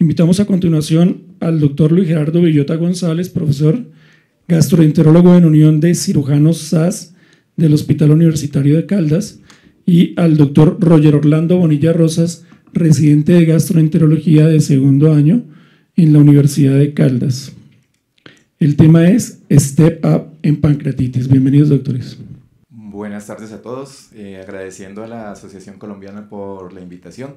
Invitamos a continuación al doctor Luis Gerardo Villota González, profesor gastroenterólogo en Unión de Cirujanos SAS del Hospital Universitario de Caldas, y al doctor Roger Orlando Bonilla Rosas, residente de gastroenterología de segundo año en la Universidad de Caldas. El tema es Step Up en pancreatitis. Bienvenidos, doctores. Buenas tardes a todos, eh, agradeciendo a la Asociación Colombiana por la invitación.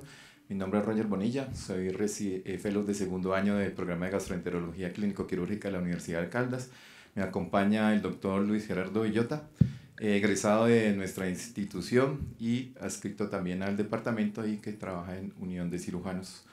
Mi nombre es Roger Bonilla, soy eh, fellow de segundo año del programa de gastroenterología clínico-quirúrgica de la Universidad de Caldas. Me acompaña el doctor Luis Gerardo Villota, eh, egresado de nuestra institución y adscrito también al departamento y que trabaja en Unión de Cirujanos.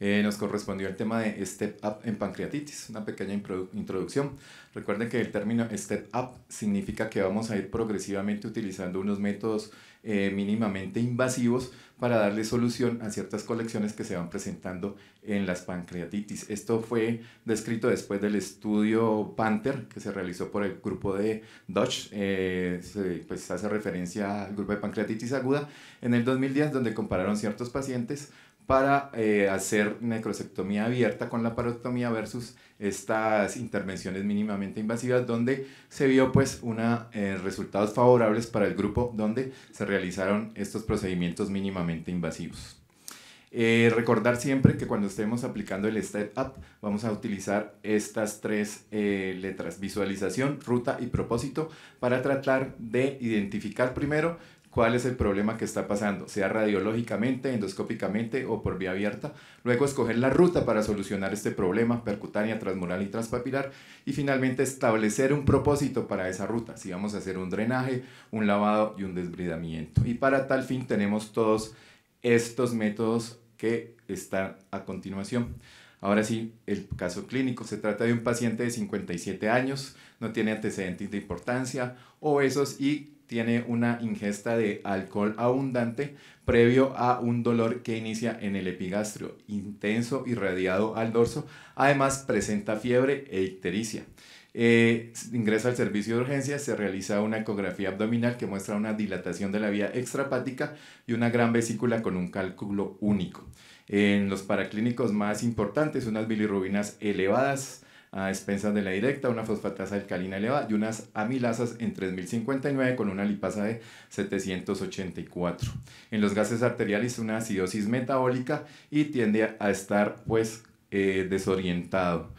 Eh, nos correspondió el tema de Step Up en pancreatitis, una pequeña introducción. Recuerden que el término Step Up significa que vamos a ir progresivamente utilizando unos métodos eh, mínimamente invasivos para darle solución a ciertas colecciones que se van presentando en las pancreatitis. Esto fue descrito después del estudio Panther que se realizó por el grupo de Dodge, eh, pues hace referencia al grupo de pancreatitis aguda en el 2010, donde compararon ciertos pacientes para eh, hacer necrosectomía abierta con la parotomía versus estas intervenciones mínimamente invasivas, donde se vio pues una, eh, resultados favorables para el grupo donde se realizaron estos procedimientos mínimamente invasivos. Eh, recordar siempre que cuando estemos aplicando el Step Up vamos a utilizar estas tres letras, visualización, ruta y propósito, para tratar de identificar primero cuál es el problema que está pasando, sea radiológicamente, endoscópicamente o por vía abierta. Luego escoger la ruta para solucionar este problema percutánea, transmural y transpapilar. Y finalmente establecer un propósito para esa ruta, si vamos a hacer un drenaje, un lavado y un desbridamiento. Y para tal fin tenemos todos estos métodos que están a continuación. Ahora sí, el caso clínico. Se trata de un paciente de 57 años, no tiene antecedentes de importancia, obesos y tiene una ingesta de alcohol abundante previo a un dolor que inicia en el epigastrio, intenso y radiado al dorso. Además, presenta fiebre e ictericia. Eh, ingresa al servicio de urgencia, se realiza una ecografía abdominal que muestra una dilatación de la vía extrapática y una gran vesícula con un cálculo único. En los paraclínicos más importantes, unas bilirrubinas elevadas, a expensas de la directa, una fosfatasa alcalina elevada y unas amilasas en 3059 con una lipasa de 784. En los gases arteriales una acidosis metabólica y tiende a estar pues eh, desorientado.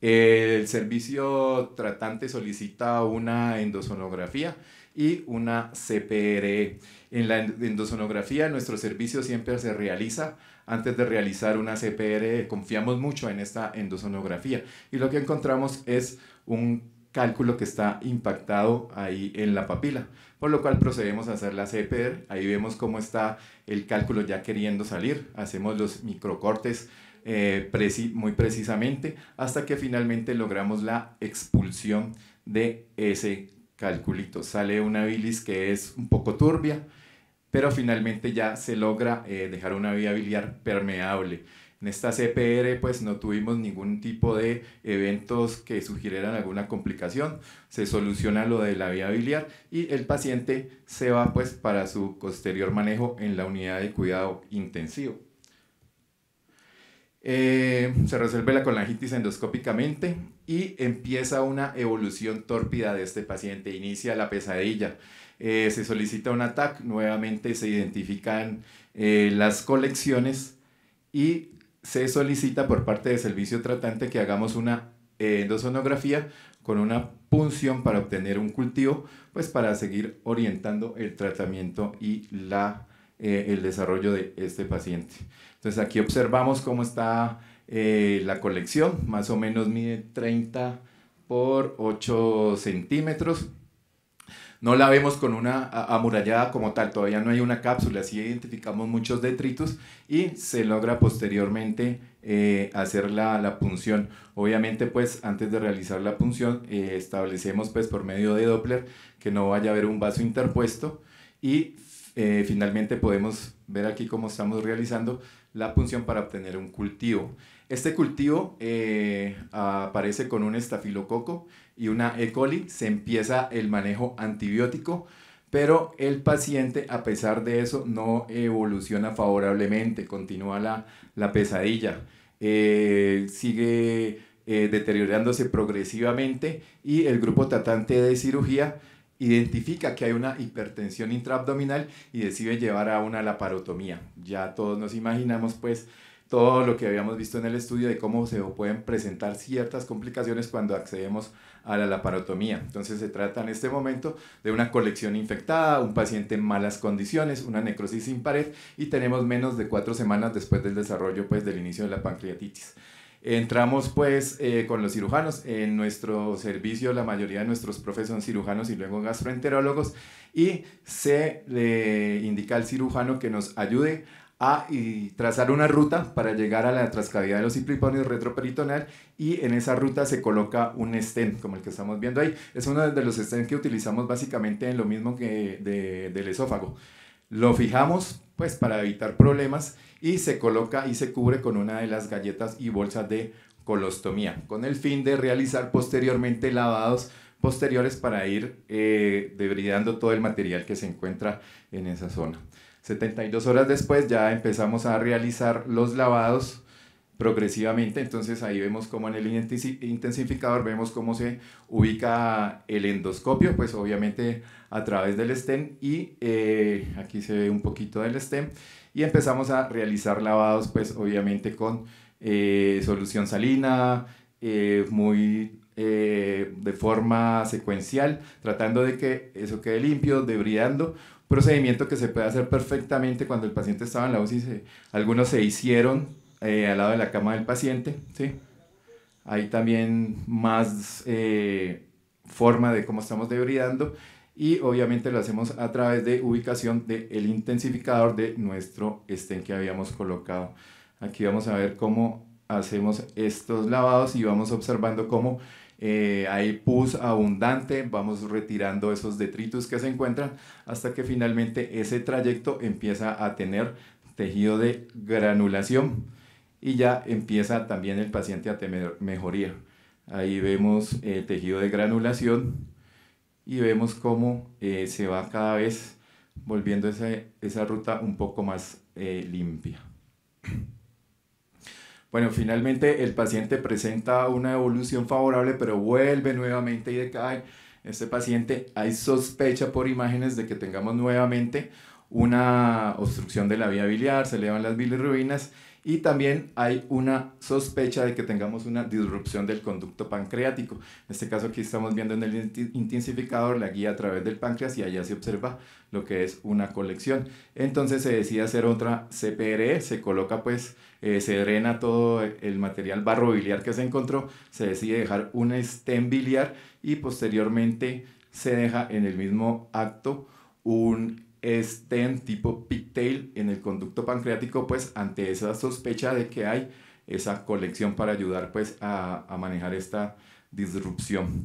El servicio tratante solicita una endosonografía y una CPRE. En la endosonografía nuestro servicio siempre se realiza antes de realizar una CPRE. Confiamos mucho en esta endosonografía y lo que encontramos es un cálculo que está impactado ahí en la papila, por lo cual procedemos a hacer la CPR, e. ahí vemos cómo está el cálculo ya queriendo salir, hacemos los microcortes eh, muy precisamente hasta que finalmente logramos la expulsión de ese calculito, sale una bilis que es un poco turbia, pero finalmente ya se logra eh, dejar una vía biliar permeable. En esta CPR pues no tuvimos ningún tipo de eventos que sugirieran alguna complicación, se soluciona lo de la vía biliar y el paciente se va pues para su posterior manejo en la unidad de cuidado intensivo. Eh, se resuelve la colangitis endoscópicamente y empieza una evolución tórpida de este paciente, inicia la pesadilla. Eh, se solicita un ataque, nuevamente se identifican eh, las colecciones y se solicita por parte del servicio tratante que hagamos una endosonografía con una punción para obtener un cultivo, pues para seguir orientando el tratamiento y la eh, el desarrollo de este paciente. Entonces aquí observamos cómo está eh, la colección, más o menos mide 30 por 8 centímetros. No la vemos con una amurallada como tal, todavía no hay una cápsula, así identificamos muchos detritos y se logra posteriormente eh, hacer la, punción. Obviamente, pues antes de realizar la punción, establecemos pues por medio de Doppler que no vaya a haber un vaso interpuesto y eh, finalmente podemos ver aquí cómo estamos realizando la punción para obtener un cultivo. Este cultivo eh, aparece con un estafilococo y una E. coli, se empieza el manejo antibiótico, pero el paciente a pesar de eso no evoluciona favorablemente, continúa la, pesadilla, eh, sigue deteriorándose progresivamente y el grupo tratante de cirugía identifica que hay una hipertensión intraabdominal y decide llevar a una laparotomía. Ya todos nos imaginamos pues todo lo que habíamos visto en el estudio de cómo se pueden presentar ciertas complicaciones cuando accedemos a la laparotomía. Entonces se trata en este momento de una colección infectada, un paciente en malas condiciones, una necrosis sin pared y tenemos menos de cuatro semanas después del desarrollo pues del inicio de la pancreatitis. Entramos pues eh, con los cirujanos. En nuestro servicio la mayoría de nuestros profes son cirujanos y luego gastroenterólogos y se le indica al cirujano que nos ayude a trazar una ruta para llegar a la trascavidad de los cipripones retroperitoneal y en esa ruta se coloca un stent, como el que estamos viendo ahí. Es uno de los stents que utilizamos básicamente en lo mismo que del esófago. Lo fijamos pues para evitar problemas y se coloca y se cubre con una de las galletas y bolsas de colostomía, con el fin de realizar posteriormente lavados posteriores para ir eh, debridando todo el material que se encuentra en esa zona. 72 horas después ya empezamos a realizar los lavados progresivamente. Entonces ahí vemos cómo en el intensificador vemos cómo se ubica el endoscopio, pues obviamente a través del stem y eh, aquí se ve un poquito del stem y empezamos a realizar lavados pues obviamente con eh, solución salina, eh, muy de forma secuencial, tratando de que eso quede limpio, debridando, procedimiento que se puede hacer perfectamente cuando el paciente estaba en la UCI, e. algunos se hicieron eh, al lado de la cama del paciente, ¿sí? Hay también más eh, forma de cómo estamos debridando y obviamente lo hacemos a través de ubicación del intensificador de nuestro estén que habíamos colocado. Aquí vamos a ver cómo hacemos estos lavados y vamos observando cómo eh, hay pus abundante, vamos retirando esos detritus que se encuentran hasta que finalmente ese trayecto empieza a tener tejido de granulación y ya empieza también el paciente a tener mejoría. Ahí vemos el tejido de granulación y vemos cómo eh, se va cada vez volviendo esa, ruta un poco más eh, limpia. Bueno, finalmente el paciente presenta una evolución favorable, pero vuelve nuevamente y decae. Este paciente hay sospecha por imágenes de que tengamos nuevamente una obstrucción de la vía biliar, se elevan las bilirrubinas y también hay una sospecha de que tengamos una disrupción del conducto pancreático. En este caso aquí estamos viendo en el intensificador la guía a través del páncreas y allá se observa lo que es una colección. Entonces se decide hacer otra CPRE, se coloca pues, eh, se drena todo el material barro biliar que se encontró, se decide dejar un stem biliar y posteriormente se deja en el mismo acto un estén tipo pigtail en el conducto pancreático, pues ante esa sospecha de que hay esa colección para ayudar pues a, manejar esta disrupción.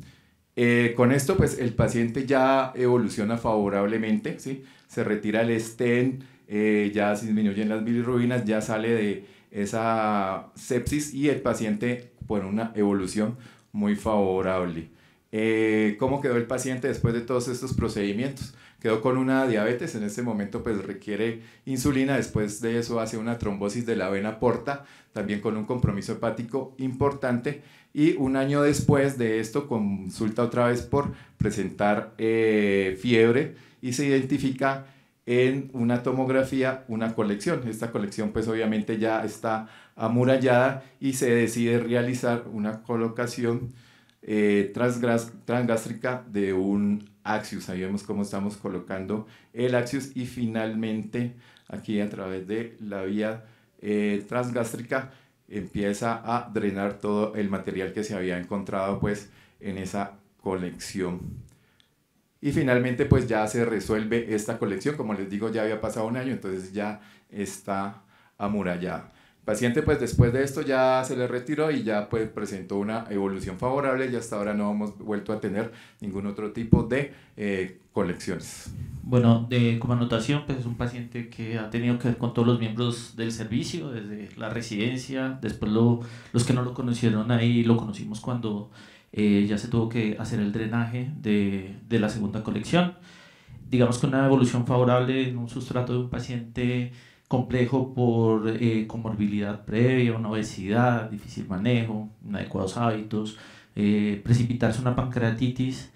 Eh, con esto pues el paciente ya evoluciona favorablemente, ¿sí? se retira el estén, eh, ya se disminuyen las bilirrubinas, ya sale de esa sepsis y el paciente por una evolución muy favorable. Eh, ¿Cómo quedó el paciente después de todos estos procedimientos? quedó con una diabetes, en ese momento pues requiere insulina, después de eso hace una trombosis de la vena porta, también con un compromiso hepático importante, y un año después de esto consulta otra vez por presentar eh, fiebre y se identifica en una tomografía una colección. Esta colección pues obviamente ya está amurallada y se decide realizar una colocación eh, transgástrica de un axius. Ahí vemos cómo estamos colocando el axius y finalmente aquí a través de la vía eh, transgástrica empieza a drenar todo el material que se había encontrado pues en esa colección. Y finalmente pues ya se resuelve esta colección, como les digo ya había pasado un año, entonces ya está amurallada paciente pues después de esto ya se le retiró y ya pues presentó una evolución favorable y hasta ahora no hemos vuelto a tener ningún otro tipo de eh, colecciones. Bueno, de, como anotación, pues es un paciente que ha tenido que ver con todos los miembros del servicio, desde la residencia, después los que no lo conocieron ahí, lo conocimos cuando eh, ya se tuvo que hacer el drenaje de, de la segunda colección. Digamos que una evolución favorable en un sustrato de un paciente complejo por eh, comorbilidad previa, una obesidad, difícil manejo, inadecuados hábitos, eh, precipitarse una pancreatitis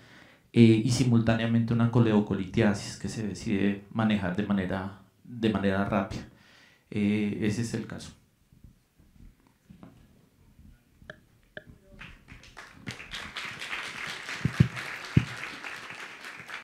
eh, y simultáneamente una coleocolitiasis que se decide manejar de manera, de manera rápida. ese es el caso.